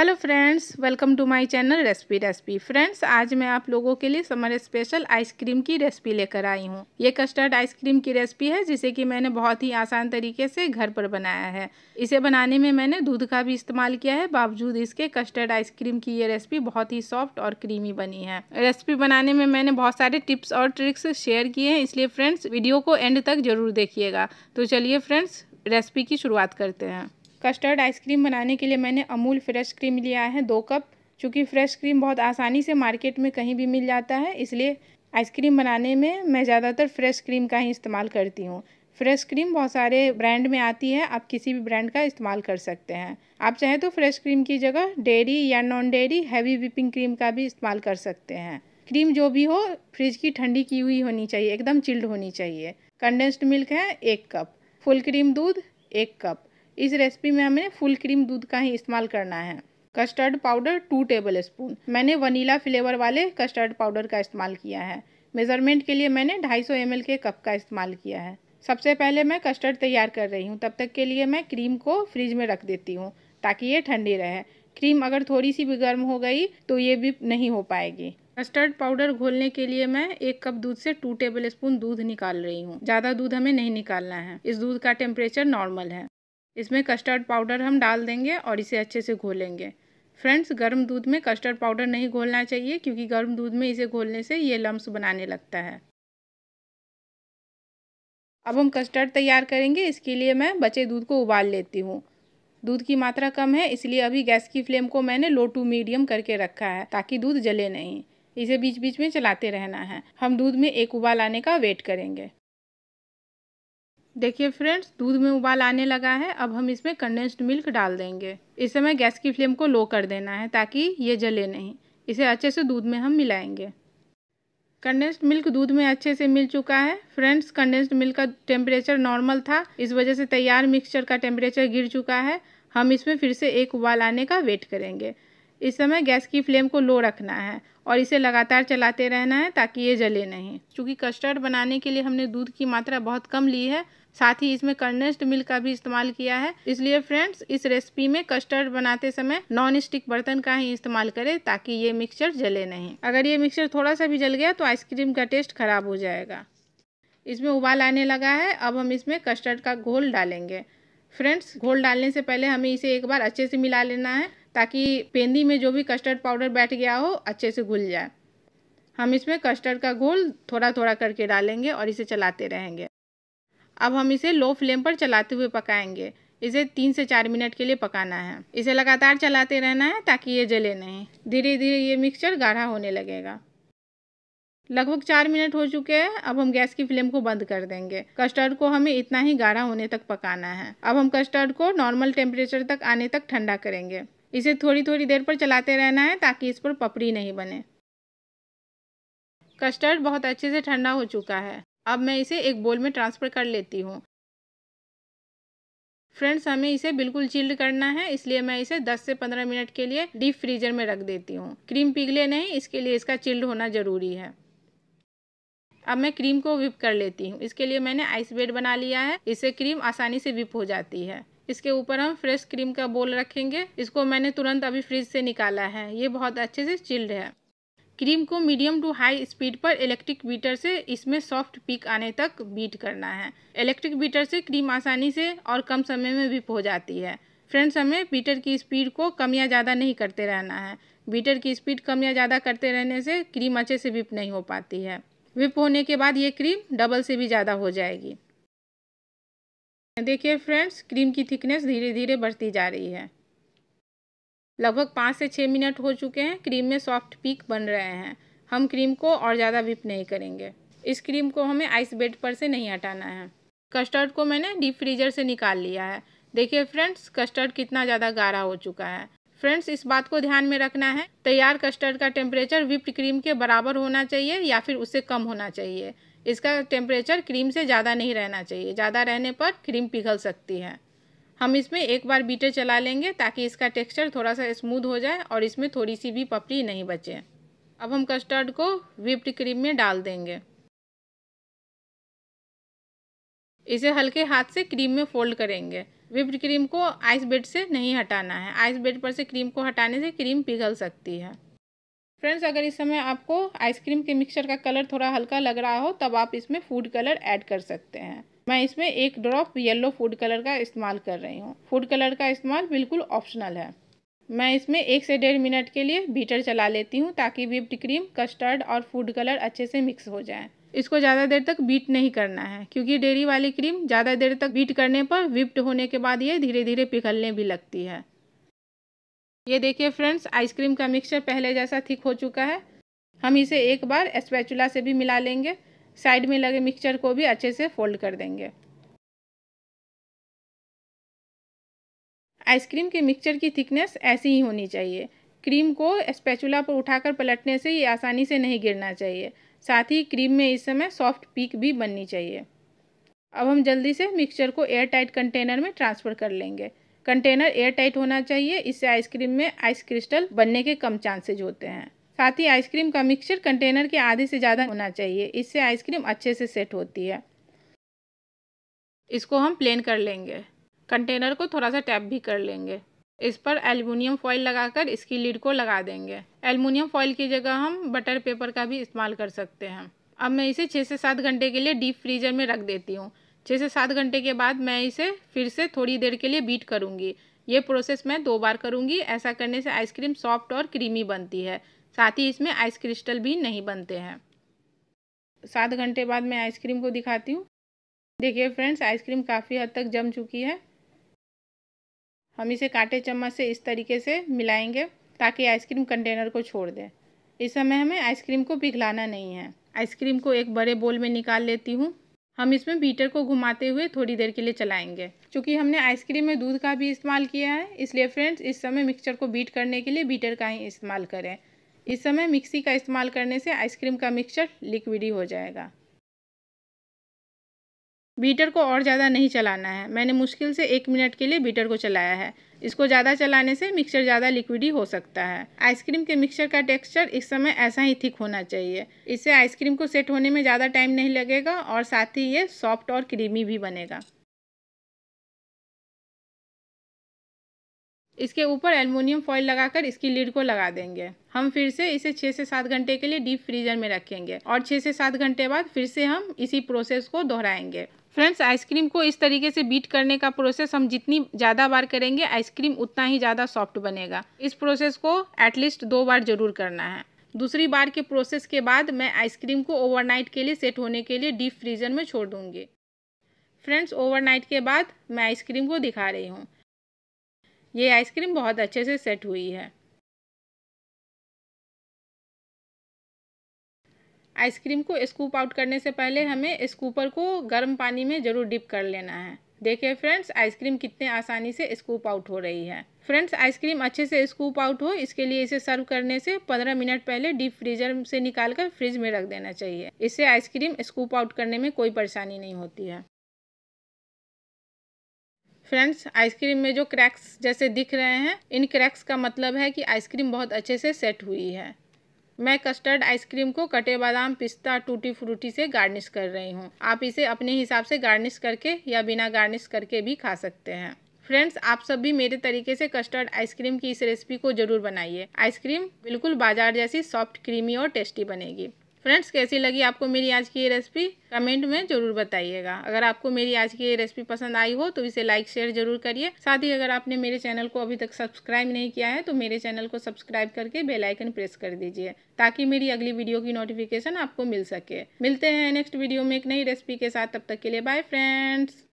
hello friends welcome to my channel recipe recipe friends आज मैं आप लोगों के लिए समर स्पेशल आइसक्रीम की रेसिपी लेकर आई हूँ ये कस्टर्ड आइसक्रीम की रेसिपी है जिसे कि मैंने बहुत ही आसान तरीके से घर पर बनाया है इसे बनाने में मैंने दूध का भी इस्तेमाल किया है बावजूद इसके कस्टर्ड आइसक्रीम की ये रेसिपी बहुत ही सॉफ्ट और क्रीमी बनी है रेसिपी बनाने में मैंने बहुत सारे टिप्स और ट्रिक्स शेयर किए हैं इसलिए फ्रेंड्स वीडियो को एंड तक जरूर देखिएगा तो चलिए फ्रेंड्स रेसिपी की शुरुआत करते हैं कस्टर्ड आइसक्रीम बनाने के लिए मैंने अमूल फ्रेश क्रीम लिया है दो कप चूँकि फ्रेश क्रीम बहुत आसानी से मार्केट में कहीं भी मिल जाता है इसलिए आइसक्रीम बनाने में मैं ज़्यादातर फ्रेश क्रीम का ही इस्तेमाल करती हूँ फ्रेश क्रीम बहुत सारे ब्रांड में आती है आप किसी भी ब्रांड का इस्तेमाल कर सकते हैं आप चाहें तो फ्रेश क्रीम की जगह डेयरी या non dairy heavy whipping cream का भी इस्तेमाल कर सकते हैं क्रीम जो भी हो फ्रिज की ठंडी की हुई होनी चाहिए एकदम चिल्ड होनी चाहिए कंडेंस्ड मिल्क है एक कप फुल क्रीम दूध एक कप इस रेसिपी में हमें फुल क्रीम दूध का ही इस्तेमाल करना है custard powder two tablespoon मैंने वनीला फ्लेवर वाले कस्टर्ड पाउडर का इस्तेमाल किया है मेज़रमेंट के लिए मैंने 250 सौ के कप का इस्तेमाल किया है सबसे पहले मैं कस्टर्ड तैयार कर रही हूँ तब तक के लिए मैं क्रीम को फ्रिज में रख देती हूँ ताकि ये ठंडी रहे क्रीम अगर थोड़ी सी भी गर्म हो गई तो ये भी नहीं हो पाएगी कस्टर्ड पाउडर घोलने के लिए मैं एक कप दूध से टू टेबल स्पून दूध निकाल रही हूँ ज़्यादा दूध हमें नहीं निकालना है इस दूध का टेम्परेचर नॉर्मल है इसमें कस्टर्ड पाउडर हम डाल देंगे और इसे अच्छे से घोलेंगे फ्रेंड्स गर्म दूध में कस्टर्ड पाउडर नहीं घोलना चाहिए क्योंकि गर्म दूध में इसे घोलने से ये लम्स बनाने लगता है अब हम कस्टर्ड तैयार करेंगे इसके लिए मैं बचे दूध को उबाल लेती हूँ दूध की मात्रा कम है इसलिए अभी गैस की फ्लेम को मैंने लो टू मीडियम करके रखा है ताकि दूध जले नहीं इसे बीच बीच में चलाते रहना है हम दूध में एक उबाल आने का वेट करेंगे देखिए फ्रेंड्स दूध में उबाल आने लगा है अब हम इसमें कंडेंस्ड मिल्क डाल देंगे इस समय गैस की फ्लेम को लो कर देना है ताकि ये जले नहीं इसे अच्छे से दूध में हम मिलाएंगे कंडेंस्ड मिल्क दूध में अच्छे से मिल चुका है फ्रेंड्स कंडेंस्ड मिल्क का टेम्परेचर नॉर्मल था इस वजह से तैयार मिक्सचर का टेम्परेचर गिर चुका है हम इसमें फिर से एक उबाल आने का वेट करेंगे इस समय गैस की फ्लेम को लो रखना है और इसे लगातार चलाते रहना है ताकि ये जले नहीं क्योंकि कस्टर्ड बनाने के लिए हमने दूध की मात्रा बहुत कम ली है साथ ही इसमें कंडेंस्ड मिल्क का भी इस्तेमाल किया है इसलिए फ्रेंड्स इस रेसिपी में कस्टर्ड बनाते समय नॉन स्टिक बर्तन का ही इस्तेमाल करें ताकि ये मिक्सचर जले नहीं अगर ये मिक्सचर थोड़ा सा भी जल गया तो आइसक्रीम का टेस्ट खराब हो जाएगा इसमें उबाल आने लगा है अब हम इसमें कस्टर्ड का घोल डालेंगे फ्रेंड्स घोल डालने से पहले हमें इसे एक बार अच्छे से मिला लेना है ताकि पेंदी में जो भी कस्टर्ड पाउडर बैठ गया हो अच्छे से घुल जाए हम इसमें कस्टर्ड का घोल थोड़ा थोड़ा करके डालेंगे और इसे चलाते रहेंगे अब हम इसे लो फ्लेम पर चलाते हुए पकाएंगे इसे तीन से चार मिनट के लिए पकाना है इसे लगातार चलाते रहना है ताकि ये जले नहीं धीरे धीरे ये मिक्सचर गाढ़ा होने लगेगा लगभग चार मिनट हो चुके हैं अब हम गैस की फ्लेम को बंद कर देंगे कस्टर्ड को हमें इतना ही गाढ़ा होने तक पकाना है अब हम कस्टर्ड को नॉर्मल टेम्परेचर तक आने तक ठंडा करेंगे इसे थोड़ी थोड़ी देर पर चलाते रहना है ताकि इस पर पपड़ी नहीं बने कस्टर्ड बहुत अच्छे से ठंडा हो चुका है अब मैं इसे एक बोल में ट्रांसफ़र कर लेती हूँ फ्रेंड्स हमें इसे बिल्कुल चिल्ड करना है इसलिए मैं इसे 10 से 15 मिनट के लिए डीप फ्रीजर में रख देती हूँ क्रीम पिघले नहीं इसके लिए इसका चिल्ड होना ज़रूरी है अब मैं क्रीम को विप कर लेती हूँ इसके लिए मैंने आइस बेड बना लिया है इससे क्रीम आसानी से विप हो जाती है इसके ऊपर हम फ्रेश क्रीम का बोल रखेंगे इसको मैंने तुरंत अभी फ्रिज से निकाला है ये बहुत अच्छे से चिल्ड है क्रीम को मीडियम टू हाई स्पीड पर इलेक्ट्रिक बीटर से इसमें सॉफ्ट पीक आने तक बीट करना है इलेक्ट्रिक बीटर से क्रीम आसानी से और कम समय में विप हो जाती है फ्रेंड्स हमें बीटर की स्पीड को कम या ज़्यादा नहीं करते रहना है बीटर की स्पीड कम या ज़्यादा करते रहने से क्रीम अच्छे से विप नहीं हो पाती है विप होने के बाद ये क्रीम डबल से भी ज़्यादा हो जाएगी देखिए फ्रेंड्स क्रीम की थिकनेस धीरे धीरे बढ़ती जा रही है लगभग पाँच से छः मिनट हो चुके हैं क्रीम में सॉफ्ट पीक बन रहे हैं हम क्रीम को और ज़्यादा विप नहीं करेंगे इस क्रीम को हमें आइस बेड पर से नहीं हटाना है कस्टर्ड को मैंने डीप फ्रीजर से निकाल लिया है देखिए फ्रेंड्स कस्टर्ड कितना ज़्यादा गाढ़ा हो चुका है फ्रेंड्स इस बात को ध्यान में रखना है तैयार कस्टर्ड का टेम्परेचर विप्ड क्रीम के बराबर होना चाहिए या फिर उससे कम होना चाहिए इसका टेम्परेचर क्रीम से ज़्यादा नहीं रहना चाहिए ज़्यादा रहने पर क्रीम पिघल सकती है हम इसमें एक बार बीटर चला लेंगे ताकि इसका टेक्सचर थोड़ा सा स्मूथ हो जाए और इसमें थोड़ी सी भी पपड़ी नहीं बचे अब हम कस्टर्ड को विप्ड क्रीम में डाल देंगे इसे हल्के हाथ से क्रीम में फोल्ड करेंगे विप्ड क्रीम को आइस बेड से नहीं हटाना है आइस बेड पर से क्रीम को हटाने से क्रीम पिघल सकती है फ्रेंड्स अगर इस समय आपको आइसक्रीम के मिक्सचर का कलर थोड़ा हल्का लग रहा हो तब आप इसमें फूड कलर ऐड कर सकते हैं मैं इसमें एक ड्रॉप येलो फूड कलर का इस्तेमाल कर रही हूँ फूड कलर का इस्तेमाल बिल्कुल ऑप्शनल है मैं इसमें एक से डेढ़ मिनट के लिए बीटर चला लेती हूँ ताकि विप्ड क्रीम कस्टर्ड और फूड कलर अच्छे से मिक्स हो जाए इसको ज़्यादा देर तक बीट नहीं करना है क्योंकि डेयरी वाली क्रीम ज़्यादा देर तक बीट करने पर विप्ड होने के बाद ये धीरे धीरे पिघलने भी लगती है ये देखिए फ्रेंड्स आइसक्रीम का मिक्सचर पहले जैसा थिक हो चुका है हम इसे एक बार स्पैचुला से भी मिला लेंगे साइड में लगे मिक्सचर को भी अच्छे से फोल्ड कर देंगे आइसक्रीम के मिक्सचर की थिकनेस ऐसी ही होनी चाहिए क्रीम को स्पैचुला पर उठाकर पलटने से ये आसानी से नहीं गिरना चाहिए साथ ही क्रीम में इस समय सॉफ्ट पीक भी बननी चाहिए अब हम जल्दी से मिक्सचर को एयर टाइट कंटेनर में ट्रांसफ़र कर लेंगे कंटेनर एयर टाइट होना चाहिए इससे आइसक्रीम में आइस क्रिस्टल बनने के कम चांसेज होते हैं साथ ही आइसक्रीम का मिक्सचर कंटेनर के आधे से ज़्यादा होना चाहिए इससे आइसक्रीम अच्छे से सेट होती है इसको हम प्लेन कर लेंगे कंटेनर को थोड़ा सा टैप भी कर लेंगे इस पर एलमिनियम फॉइल लगाकर इसकी लीड को लगा देंगे एलमिनियम फॉइल की जगह हम बटर पेपर का भी इस्तेमाल कर सकते हैं अब मैं इसे छः से सात घंटे के लिए डीप फ्रीजर में रख देती हूँ छः से सात घंटे के बाद मैं इसे फिर से थोड़ी देर के लिए बीट करूँगी ये प्रोसेस मैं दो बार करूँगी ऐसा करने से आइसक्रीम सॉफ्ट और क्रीमी बनती है साथ ही इसमें आइस क्रिस्टल भी नहीं बनते हैं सात घंटे बाद मैं आइसक्रीम को दिखाती हूँ देखिए फ्रेंड्स आइसक्रीम काफ़ी हद तक जम चुकी है हम इसे काटे चम्मच से इस तरीके से मिलाएंगे ताकि आइसक्रीम कंटेनर को छोड़ दें इस समय हमें आइसक्रीम को पिघलाना नहीं है आइसक्रीम को एक बड़े बोल में निकाल लेती हूँ हम इसमें बीटर को घुमाते हुए थोड़ी देर के लिए चलाएंगे चूँकि हमने आइसक्रीम में दूध का भी इस्तेमाल किया है इसलिए फ्रेंड्स इस समय मिक्सचर को बीट करने के लिए बीटर का ही इस्तेमाल करें इस समय मिक्सी का इस्तेमाल करने से आइसक्रीम का मिक्सचर लिक्विडी हो जाएगा बीटर को और ज़्यादा नहीं चलाना है मैंने मुश्किल से एक मिनट के लिए बीटर को चलाया है इसको ज़्यादा चलाने से मिक्सचर ज़्यादा लिक्विडी हो सकता है आइसक्रीम के मिक्सचर का टेक्सचर इस समय ऐसा ही थिक होना चाहिए इससे आइसक्रीम को सेट होने में ज़्यादा टाइम नहीं लगेगा और साथ ही ये सॉफ्ट और क्रीमी भी बनेगा इसके ऊपर एलमोनियम फॉइल लगाकर इसकी लीड को लगा देंगे हम फिर से इसे छः से सात घंटे के लिए डीप फ्रीजर में रखेंगे और छः से सात घंटे बाद फिर से हम इसी प्रोसेस को दोहराएंगे फ्रेंड्स आइसक्रीम को इस तरीके से बीट करने का प्रोसेस हम जितनी ज़्यादा बार करेंगे आइसक्रीम उतना ही ज़्यादा सॉफ्ट बनेगा इस प्रोसेस को एटलीस्ट दो बार ज़रूर करना है दूसरी बार के प्रोसेस के बाद मैं आइसक्रीम को ओवरनाइट के लिए सेट होने के लिए डीप फ्रीजर में छोड़ दूँगी फ्रेंड्स ओवरनाइट के बाद मैं आइसक्रीम को दिखा रही हूँ ये आइसक्रीम बहुत अच्छे से सेट हुई है आइसक्रीम को स्कूप आउट करने से पहले हमें स्कूपर को गर्म पानी में ज़रूर डिप कर लेना है देखिए फ्रेंड्स आइसक्रीम कितने आसानी से स्कूप आउट हो रही है फ्रेंड्स आइसक्रीम अच्छे से स्कूप आउट हो इसके लिए इसे सर्व करने से 15 मिनट पहले डीप फ्रीजर से निकालकर फ्रिज में रख देना चाहिए इससे आइसक्रीम स्कूप आउट करने में कोई परेशानी नहीं होती है फ्रेंड्स आइसक्रीम में जो क्रैक्स जैसे दिख रहे हैं इन क्रैक्स का मतलब है कि आइसक्रीम बहुत अच्छे से सेट हुई है मैं कस्टर्ड आइसक्रीम को कटे बादाम पिस्ता टूटी फ्रूटी से गार्निश कर रही हूँ आप इसे अपने हिसाब से गार्निश करके या बिना गार्निश करके भी खा सकते हैं फ्रेंड्स आप सब भी मेरे तरीके से कस्टर्ड आइसक्रीम की इस रेसिपी को जरूर बनाइए आइसक्रीम बिल्कुल बाजार जैसी सॉफ्ट क्रीमी और टेस्टी बनेगी फ्रेंड्स कैसी लगी आपको मेरी आज की ये रेसिपी कमेंट में जरूर बताइएगा अगर आपको मेरी आज की ये रेसिपी पसंद आई हो तो इसे लाइक शेयर जरूर करिए साथ ही अगर आपने मेरे चैनल को अभी तक सब्सक्राइब नहीं किया है तो मेरे चैनल को सब्सक्राइब करके बेल आइकन प्रेस कर दीजिए ताकि मेरी अगली वीडियो की नोटिफिकेशन आपको मिल सके मिलते हैं नेक्स्ट वीडियो में एक नई रेसिपी के साथ तब तक के लिए बाय फ्रेंड्स